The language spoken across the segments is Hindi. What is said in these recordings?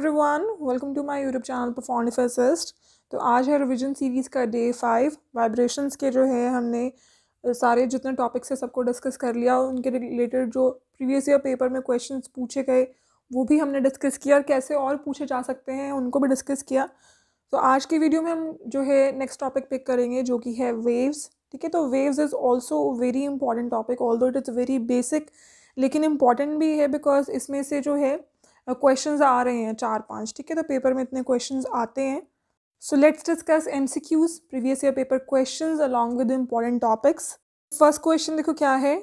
every everyone welcome to my YouTube channel परफॉर्निफ असिस्ट तो आज है रिविजन सीरीज़ का डे फाइव वाइब्रेशंस के जो है हमने सारे जितने टॉपिक्स है सबको डिस्कस कर लिया उनके रिलेटेड जो प्रीवियस ईयर पेपर में क्वेश्चंस पूछे गए वो भी हमने डिस्कस किया और कैसे और पूछे जा सकते हैं उनको भी डिस्कस किया तो आज की वीडियो में हम जो है नेक्स्ट टॉपिक पिक करेंगे जो कि है वेव्स ठीक है तो waves is also very important topic although it is very basic लेकिन इम्पॉर्टेंट भी है बिकॉज इसमें से जो है क्वेश्चन आ रहे हैं चार पाँच ठीक है तो पेपर में इतने क्वेश्चन आते हैं so let's discuss M C Qs previous year paper question along with important topics first question देखो क्या है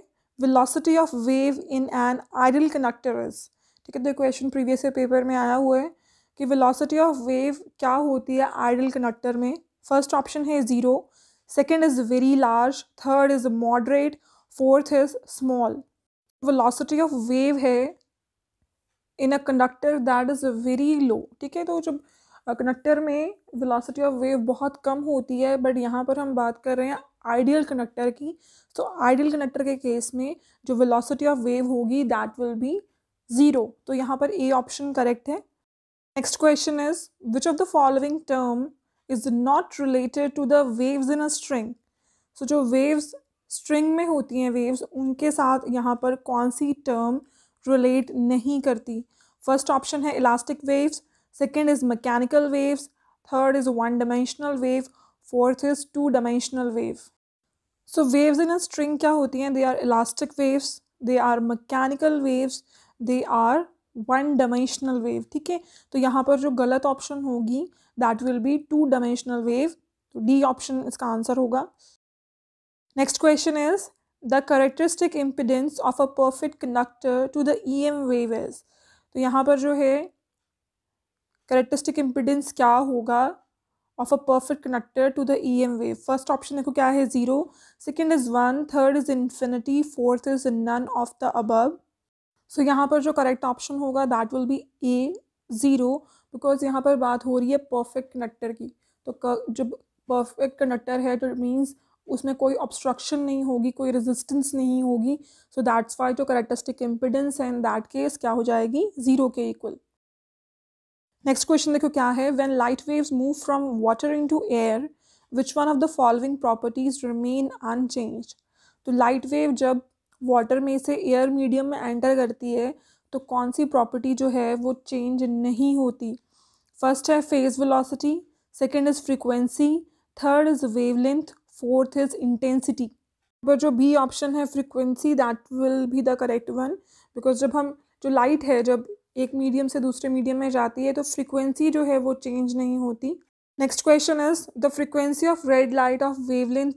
velocity of wave in an ideal conductor is ठीक है तो क्वेश्चन प्रीवियस ईयर पेपर में आया हुआ है कि वेलोसिटी ऑफ वेव क्या होती है आइडल कंडक्टर में फर्स्ट ऑप्शन है zero second is very large third is moderate fourth is small velocity of wave है in a conductor that is very low ठीक है तो जब कंडक्टर में वेलोसिटी ऑफ वेव बहुत कम होती है बट यहाँ पर हम बात कर रहे हैं आइडियल कंडक्टर की तो आइडियल कंडक्टर के केस में जो वेलोसिटी ऑफ वेव होगी दैट विल बी ज़ीरो तो यहाँ पर ए ऑप्शन करेक्ट है next question is which of the following term is not related to the waves in a string so जो वेव्स स्ट्रिंग में होती हैं वेव्स उनके साथ यहाँ पर कौन सी टर्म रिलेट नहीं करती फर्स्ट ऑप्शन है elastic waves second is mechanical waves third is one dimensional wave fourth is two dimensional wave so waves in a string क्या होती हैं they are elastic waves they are mechanical waves they are one dimensional wave ठीक है तो यहाँ पर जो गलत ऑप्शन होगी that will be two dimensional wave तो डी ऑप्शन इसका आंसर होगा next question is the characteristic impedance of a perfect conductor to the E M wave is तो यहाँ पर जो है करेक्टरिस्टिक इम्पिडेंस क्या होगा of a perfect conductor to the E M wave first option देखो क्या है zero second is one third is infinity fourth is none of the above so यहाँ पर जो करेक्ट ऑप्शन होगा that will be A zero because यहाँ पर बात हो रही है परफेक्ट कंडक्टर की तो जो जब परफेक्ट कंडक्टर है तो इट मीन्स उसमें कोई ऑब्स्ट्रक्शन नहीं होगी कोई रेजिस्टेंस नहीं होगी सो दैट्स वाई जो करेक्टरिस्टिक इम्पिडेंस है इन दैट केस क्या हो जाएगी ज़ीरो के इक्वल नेक्स्ट क्वेश्चन देखो क्या है when light waves move from water into air which one of the following properties remain unchanged तो लाइट वेव जब वाटर में से एयर मीडियम में एंटर करती है तो कौन सी प्रॉपर्टी जो है वो चेंज नहीं होती फर्स्ट है phase velocity second is frequency third is wavelength fourth is intensity पर जो बी ऑप्शन है frequency that will be the correct one because जब हम जो लाइट है जब एक मीडियम से दूसरे मीडियम में जाती है तो फ्रिक्वेंसी जो है वो चेंज नहीं होती next question is the frequency of red light of wavelength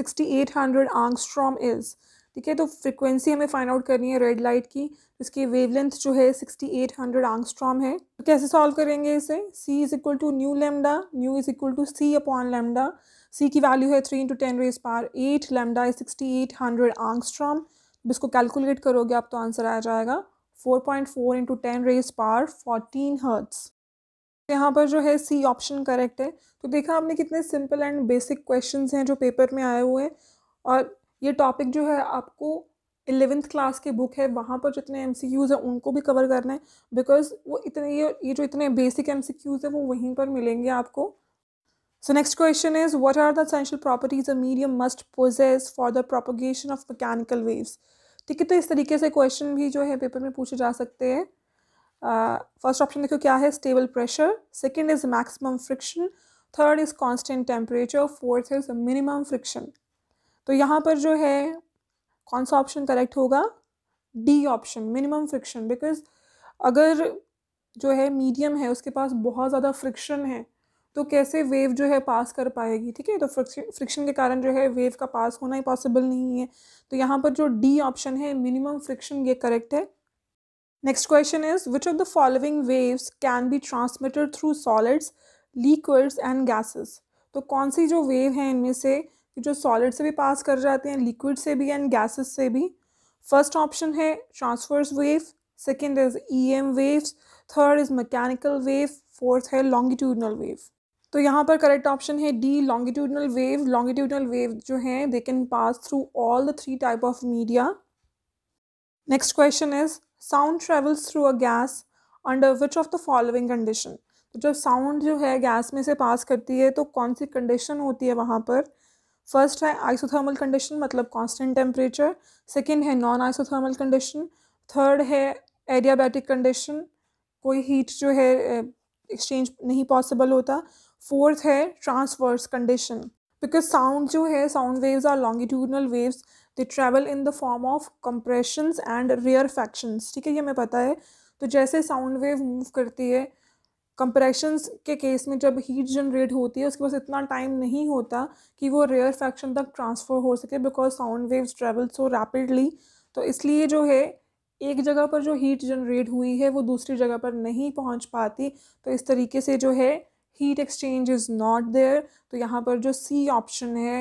6800 angstrom is ठीक है तो फ्रिक्वेंसी हमें फाइंड आउट करनी है रेड लाइट की तो इसकी वेवलेंथ जो है 6800 हंड्रेड आंगस्ट्रॉम है तो कैसे सॉल्व करेंगे इसे c is equal to nu lambda nu is equal to C upon lambda C की वैल्यू है three into ten raise power eight lambda is sixty eight hundred angstrom अब इसको कैलकुलेट करोगे आप तो आंसर आ जाएगा four point four into ten raise power fourteen hertz यहाँ पर जो है सी ऑप्शन करेक्ट है तो देखा आपने कितने सिंपल एंड बेसिक क्वेश्चंस हैं जो पेपर में आए हुए हैं और ये टॉपिक जो है आपको एलेवेंथ क्लास की बुक है वहाँ पर जितने एम सी क्यूज़ हैं उनको भी कवर करना है बिकॉज वो इतने ये ये जो इतने बेसिक एम सी क्यूज़ हैं वो वहीं पर मिलेंगे आपको so next question is what are the properties a medium must possess for the propagation of mechanical waves ठीक है तो इस तरीके से क्वेश्चन भी जो है पेपर में पूछे जा सकते हैं फर्स्ट uh, ऑप्शन देखो क्या है stable pressure second is maximum friction third is constant temperature fourth is minimum friction तो यहाँ पर जो है कौन सा ऑप्शन करेक्ट होगा D option minimum friction because अगर जो है मीडियम है उसके पास बहुत ज़्यादा फ्रिक्शन है तो कैसे वेव जो है पास कर पाएगी ठीक है तो फ्रिक्शन फ्रिक्शन के कारण जो है वेव का पास होना ही पॉसिबल नहीं है तो यहाँ पर जो डी ऑप्शन है मिनिमम फ्रिक्शन ये करेक्ट है next question is which of the following waves can be transmitted through solids liquids and gases तो कौन सी जो वेव है इनमें से कि जो सॉलिड से भी पास कर जाते हैं लिक्विड से भी एंड गैसेस से भी फर्स्ट ऑप्शन है transverse wave second is E M waves third is mechanical wave fourth है लॉन्गिट्यूडनल वेव तो यहाँ पर करेक्ट ऑप्शन है D longitudinal wave longitudinal wave जो है they can pass through all the three type of media next question is sound travels through a gas under which of the following condition तो जब साउंड जो है गैस में से पास करती है तो कौन सी कंडीशन होती है वहाँ पर फर्स्ट है आइसोथर्मल कंडीशन मतलब कांस्टेंट टेम्परेचर सेकंड है नॉन आइसोथर्मल कंडीशन थर्ड है एडियाबैटिक कंडीशन कोई हीट जो है एक्सचेंज नहीं पॉसिबल होता फोर्थ है ट्रांसवर्स कंडीशन बिकॉज साउंड जो है sound waves are longitudinal waves they travel in the form of compressions and rarefactions ठीक है ये हमें पता है तो जैसे साउंड वेव मूव करती है कंप्रेशंस के केस में जब हीट जनरेट होती है उसके पास इतना टाइम नहीं होता कि वो रेयर फैक्शन तक ट्रांसफ़र हो सके because sound waves travel so rapidly तो इसलिए जो है एक जगह पर जो हीट जनरेट हुई है वो दूसरी जगह पर नहीं पहुंच पाती तो इस तरीके से जो है heat exchange is not there तो यहाँ पर जो सी ऑप्शन है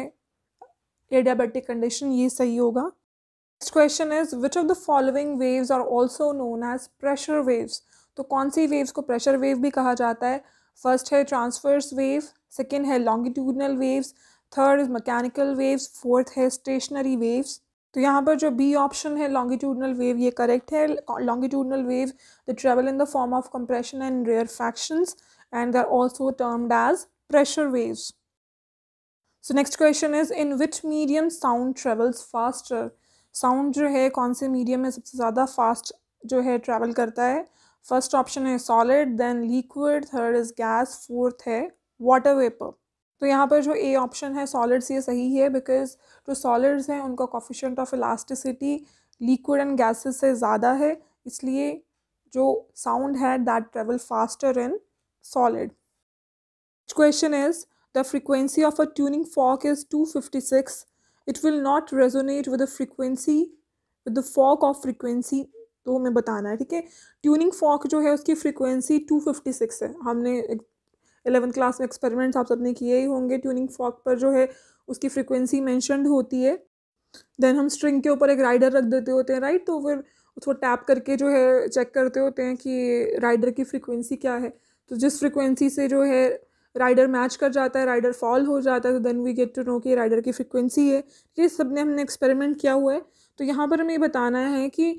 एडाबेटिक कंडीशन ये सही होगा next question is which of the following waves are also known as pressure waves तो कौन सी वेव्स को प्रेशर वेव भी कहा जाता है फर्स्ट है ट्रांसफर्स वेव सेकेंड है longitudinal waves third is mechanical waves fourth है स्टेशनरी वेव्स तो यहाँ पर जो बी ऑप्शन है लॉन्गिट्यूडनल वेव ये करेक्ट है longitudinal wave they travel in the form of compression and rarefaction and they are also termed as pressure waves so next question is in which medium sound travels faster sound जो है कौन से मीडियम में सबसे ज़्यादा फास्ट जो है ट्रैवल करता है फर्स्ट ऑप्शन है solid then liquid third is gas fourth है वाटर वेपर तो यहाँ पर जो ए ऑप्शन है सॉलिड्स ये सही है बिकॉज जो सॉलिड्स हैं उनका coefficient of elasticity liquid and gases से ज़्यादा है इसलिए जो साउंड है that travel faster in solid question is the frequency of a tuning fork is two fifty six it will not resonate with the frequency with the fork of frequency तो हमें बताना है ठीक है ट्यूनिंग फॉक जो है उसकी फ्रिक्वेंसी टू फिफ्टी सिक्स है हमने एलेवन क्लास में एक्सपेरिमेंट्स आप सबने किए ही होंगे ट्यूनिंग फॉक पर जो है उसकी फ्रिक्वेंसी मैंशनड होती है देन हम स्ट्रिंग के ऊपर एक राइडर रख देते होते हैं राइट तो फिर उसको टैप करके जो है चेक करते होते हैं कि राइडर की फ्रिक्वेंसी क्या है तो जिस फ्रिक्वेंसी से जो है राइडर मैच कर जाता है राइडर फॉल हो जाता है तो then we get to know कि राइडर की फ्रिक्वेंसी है ये सब ने हमने एक्सपेरिमेंट किया हुआ है तो यहाँ पर हमें बताना है कि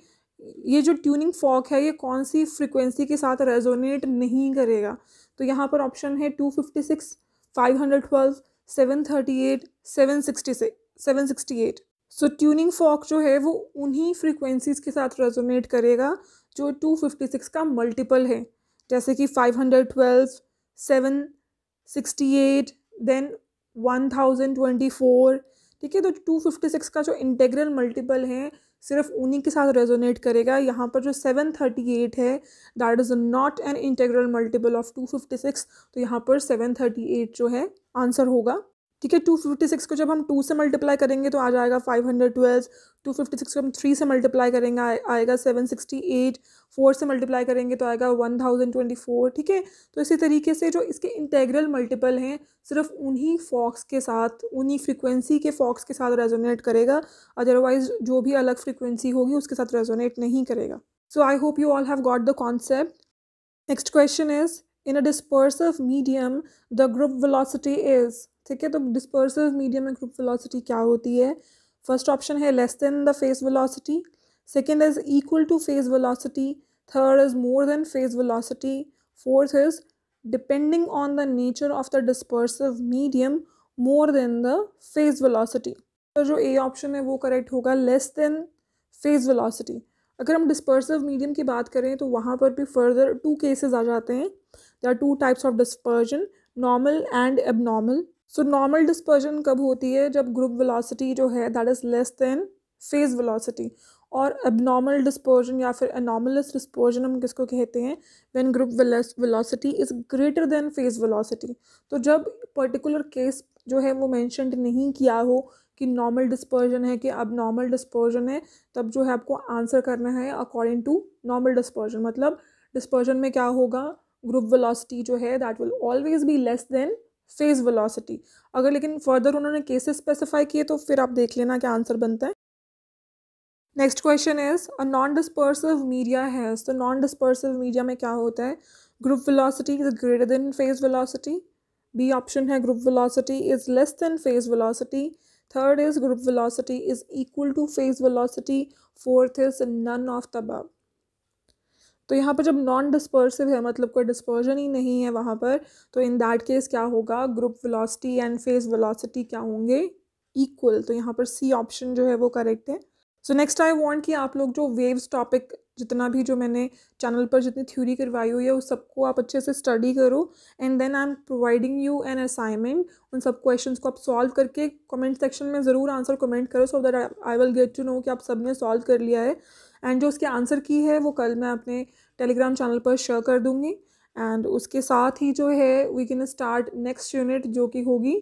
ये जो ट्यूनिंग फॉक है ये कौन सी फ्रिक्वेंसी के साथ रेजोनेट नहीं करेगा तो यहाँ पर ऑप्शन है two fifty six five hundred twelve seven thirty eight seven sixty six seven sixty eight so tuning fork जो है वो उन्हीं फ्रिक्वेंसीज़ के साथ रेजोनेट करेगा जो टू फिफ्टी सिक्स का मल्टीपल है जैसे कि five hundred twelve seven sixty eight then one thousand twenty four ठीक है तो टू फिफ्टी सिक्स का जो इंटेग्रल मल्टीपल है सिर्फ उन्हीं के साथ रेजोनेट करेगा यहाँ पर जो सेवन थर्टी एट है that is not an integral multiple of two fifty six तो यहाँ पर सेवन थर्टी एट जो है आंसर होगा ठीक है टू फिफ्टी सिक्स को जब हम टू से मल्टीप्लाई करेंगे तो आ जाएगा five hundred twelve two fifty six को हम थ्री से मल्टीप्लाई करेंगे आ, आएगा सेवन सिक्सटी एट फोर से मल्टीप्लाई करेंगे तो आएगा वन थाउजेंड ट्वेंटी फोर ठीक है तो इसी तरीके से जो इसके इंटेग्रल मल्टीपल हैं सिर्फ उन्हीं फॉक्स के साथ उन्हीं फ्रिक्वेंसी के फॉक्स के साथ रेजोनेट करेगा अदरवाइज जो भी अलग फ्रिक्वेंसी होगी उसके साथ रेजोनेट नहीं करेगा so I hope you all have got the concept next question is in a dispersive medium the group velocity is ठीक है तो डिस्पर्सिव मीडियम में ग्रुप वेलोसिटी क्या होती है फर्स्ट ऑप्शन है less than the phase velocity second is equal to phase velocity third is more than phase velocity fourth is depending on the nature of the dispersive medium more than the phase velocity तो जो ए ऑप्शन है वो करेक्ट होगा लेस देन फेज वेलोसिटी अगर हम डिस्पर्सिव मीडियम की बात करें तो वहाँ पर भी फर्दर टू केसेस आ जाते हैं they are two types of dispersion normal and abnormal so normal dispersion कब होती है जब ग्रुप वेलोसिटी जो है that is less than phase velocity और एबनॉर्मल डिस्पर्जन या फिर एनॉमलस डिस्पर्जन हम किसको कहते हैं when group velocity is greater than phase velocity तो जब पर्टिकुलर केस जो है वो मैंशनड नहीं किया हो कि नॉर्मल डिस्पर्जन है कि अब नॉर्मल डिस्पर्जन है तब जो है आपको आंसर करना है अकॉर्डिंग टू नॉर्मल डिस्पर्जन मतलब डिस्पर्जन में क्या होगा ग्रुप वेलोसिटी जो है that will always be less than phase velocity अगर लेकिन फर्दर उन्होंने केसेस स्पेसिफाई किए तो फिर आप देख लेना क्या आंसर बनता है next question is a non dispersive media है तो नॉन डिस्पर्सिव मीडिया में क्या होता है group velocity is greater than phase velocity B option है group velocity is less than phase velocity third is group velocity is equal to phase velocity fourth is none of the above तो यहाँ पर जब नॉन डिस्पर्सिव है मतलब कोई डिस्पर्जन ही नहीं है वहाँ पर तो इन दैट केस क्या होगा group velocity and phase velocity क्या होंगे इक्वल तो यहाँ पर सी ऑप्शन जो है वो करेक्ट है सो नेक्स्ट आई वांट कि आप लोग जो वेव्स टॉपिक जितना भी जो मैंने चैनल पर जितनी थ्योरी करवाई हुई है उस सबको आप अच्छे से स्टडी करो and then I am providing you an assignment उन सब क्वेश्चंस को आप सॉल्व करके कमेंट सेक्शन में ज़रूर आंसर कमेंट करो so that I will get to know कि आप सब ने सॉल्व कर लिया है एंड जो उसके आंसर की है वो कल मैं अपने टेलीग्राम चैनल पर शेयर कर दूँगी एंड उसके साथ ही जो है we can start next unit जो कि होगी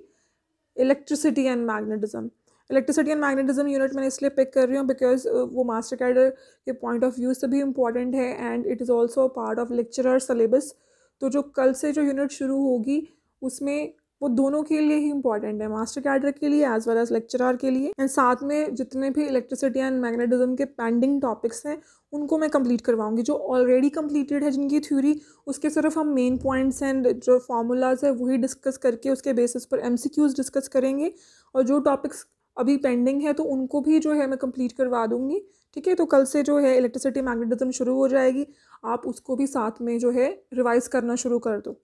electricity and magnetism electricity and magnetism unit मैंने इसलिए पिक कर रही हूँ बिकॉज uh, वो मास्टर कैडर के पॉइंट ऑफ व्यू से भी इम्पॉर्टेंट है and it is also part of lecturer syllabus तो जो कल से जो यूनिट शुरू होगी उसमें वो दोनों के लिए ही इंपॉर्टेंट है मास्टर कैडर के लिए एज वेल एज लेक्चरर के लिए एंड साथ में जितने भी इलेक्ट्रिसिटी एंड मैग्नेटिज्म के पेंडिंग टॉपिक्स हैं उनको मैं कंप्लीट करवाऊंगी जो ऑलरेडी कंप्लीटेड है जिनकी थ्योरी उसके सिर्फ हम मेन पॉइंट्स एंड जो फार्मूलाज है वही डिस्कस करके उसके बेसिस पर एम डिस्कस करेंगे और जो टॉपिक्स अभी पेंडिंग है तो उनको भी जो है मैं कंप्लीट करवा दूँगी ठीक है तो कल से जो है इलेक्ट्रिसिटी मैग्नेटिज्म शुरू हो जाएगी आप उसको भी साथ में जो है रिवाइज़ करना शुरू कर दो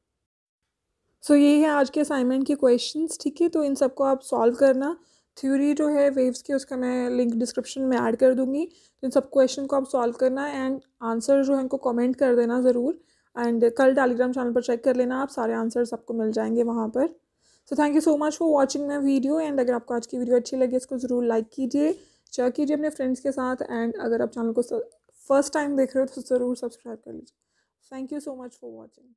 सो ये है आज के असाइनमेंट के क्वेश्चंस ठीक है तो इन सबको आप सॉल्व करना थ्योरी जो है वेव्स की उसका मैं लिंक डिस्क्रिप्शन में ऐड कर दूंगी तो इन सब क्वेश्चन को आप सॉल्व करना एंड आंसर जो है उनको कमेंट कर देना ज़रूर एंड कल टेलीग्राम चैनल पर चेक कर लेना आप सारे आंसर्स आपको मिल जाएंगे वहाँ पर so thank you so much for watching my video and अगर आपको आज की वीडियो अच्छी लगी इसको ज़रूर लाइक कीजिए शेयर कीजिए अपने फ्रेंड्स के साथ एंड अगर आप चैनल को फर्स्ट टाइम देख रहे हो तो ज़रूर सब्सक्राइब कर लीजिए thank you so much for watching